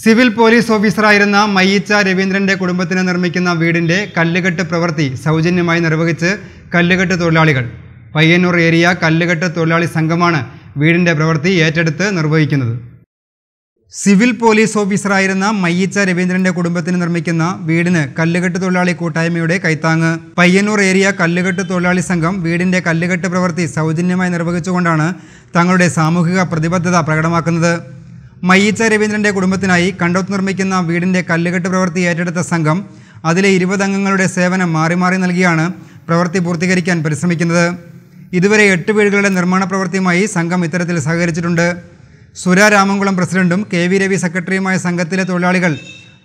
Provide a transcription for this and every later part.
civil police ഓഫീസറായിരുന്ന മയ്യിച്ച രവീന്ദ്രന്റെ കുടുംബത്തിന് നിർമ്മിക്കുന്ന വീടിന്റെ കല്ലുകെട്ട് പ്രവൃത്തി സൗജന്യമായി നിർവഹിച്ച് കല്ലുകെട്ട് തൊഴിലാളികൾ പയ്യന്നൂർ ഏരിയ കല്ലുകെട്ട് തൊഴിലാളി സംഘമാണ് വീടിന്റെ പ്രവൃത്തി ഏറ്റെടുത്ത് നിർവഹിക്കുന്നത് സിവിൽ പോലീസ് ഓഫീസറായിരുന്ന മയ്യിച്ച രവീന്ദ്രന്റെ കുടുംബത്തിന് നിർമ്മിക്കുന്ന വീടിന് കല്ലുകെട്ട് തൊഴിലാളി കൂട്ടായ്മയുടെ കൈത്താങ്ങ് പയ്യന്നൂർ ഏരിയ കല്ലുകെട്ട് തൊഴിലാളി സംഘം വീടിന്റെ കല്ലുകെട്ട് പ്രവൃത്തി സൗജന്യമായി നിർവഹിച്ചുകൊണ്ടാണ് തങ്ങളുടെ സാമൂഹിക പ്രതിബദ്ധത പ്രകടമാക്കുന്നത് മയ്യിച്ച രവീന്ദ്രൻ്റെ കുടുംബത്തിനായി കണ്ടത്ത് നിർമ്മിക്കുന്ന വീടിൻ്റെ കല്ലുകെട്ട് പ്രവൃത്തി ഏറ്റെടുത്ത സംഘം അതിലെ ഇരുപതംഗങ്ങളുടെ സേവനം മാറി മാറി നൽകിയാണ് പ്രവൃത്തി പൂർത്തീകരിക്കാൻ പരിശ്രമിക്കുന്നത് ഇതുവരെ എട്ട് വീടുകളുടെ നിർമ്മാണ പ്രവൃത്തിയുമായി സംഘം ഇത്തരത്തിൽ സഹകരിച്ചിട്ടുണ്ട് സുര രാമംകുളം പ്രസിഡന്റും കെ വി രവി സെക്രട്ടറിയുമായ സംഘത്തിലെ തൊഴിലാളികൾ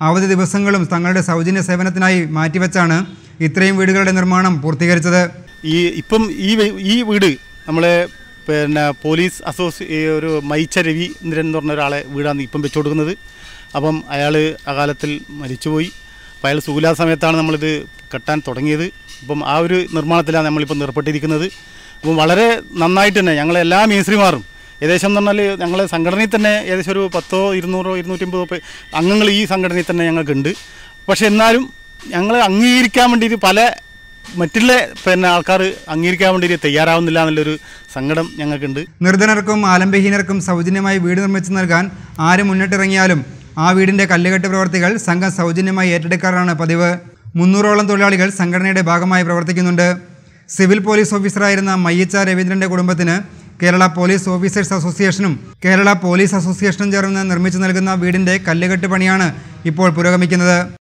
അവധി ദിവസങ്ങളും തങ്ങളുടെ സൗജന്യ സേവനത്തിനായി മാറ്റിവെച്ചാണ് ഇത്രയും വീടുകളുടെ നിർമ്മാണം പൂർത്തീകരിച്ചത് ഈ ഇപ്പം ഈ ഈ വീട് നമ്മളെ പിന്നെ പോലീസ് അസോസിയേ ഒരു മൈച്ച രവീന്ദ്രൻ എന്ന് പറഞ്ഞ ഒരാളെ വീടാണ് ഇപ്പം വെച്ചു കൊടുക്കുന്നത് അപ്പം അയാൾ അകാലത്തിൽ മരിച്ചുപോയി അപ്പോൾ അയാൾ സുകുലാ സമയത്താണ് നമ്മളിത് കെട്ടാൻ തുടങ്ങിയത് ഇപ്പം ആ ഒരു നിർമ്മാണത്തിലാണ് നമ്മളിപ്പം നിർപ്പെട്ടിരിക്കുന്നത് അപ്പം വളരെ നന്നായിട്ട് തന്നെ ഞങ്ങളെ എല്ലാ മേസ്ത്രിമാരും ഏകദേശം എന്ന് പറഞ്ഞാൽ ഞങ്ങളെ സംഘടനയിൽ തന്നെ ഏകദേശം ഒരു പത്തോ ഇരുന്നൂറോ ഇരുന്നൂറ്റമ്പതോ അംഗങ്ങൾ ഈ സംഘടനയിൽ തന്നെ ഞങ്ങൾക്കുണ്ട് പക്ഷേ എന്നാലും ഞങ്ങൾ അംഗീകരിക്കാൻ വേണ്ടിയിട്ട് പല മറ്റുള്ള പിന്നെ ആൾക്കാർ അംഗീകരിക്കാൻ വേണ്ടി തയ്യാറാവുന്നില്ല എന്നുള്ളൊരു സങ്കടം ഞങ്ങൾക്കുണ്ട് നിർധനർക്കും ആലംബഹീനർക്കും സൗജന്യമായി വീട് നിർമ്മിച്ചു നൽകാൻ ആര് മുന്നിട്ടിറങ്ങിയാലും ആ വീടിന്റെ കല്ലുകെട്ട് പ്രവർത്തികൾ സംഘം സൗജന്യമായി ഏറ്റെടുക്കാറാണ് പതിവ് മുന്നൂറോളം തൊഴിലാളികൾ സംഘടനയുടെ ഭാഗമായി പ്രവർത്തിക്കുന്നുണ്ട് സിവിൽ പോലീസ് ഓഫീസറായിരുന്ന മയ്യച്ച രവീന്ദ്രന്റെ കുടുംബത്തിന് കേരള പോലീസ് ഓഫീസേഴ്സ് അസോസിയേഷനും കേരള പോലീസ് അസോസിയേഷനും ചേർന്ന് നിർമ്മിച്ചു നൽകുന്ന വീടിന്റെ കല്ലുകെട്ട് പണിയാണ് ഇപ്പോൾ പുരോഗമിക്കുന്നത്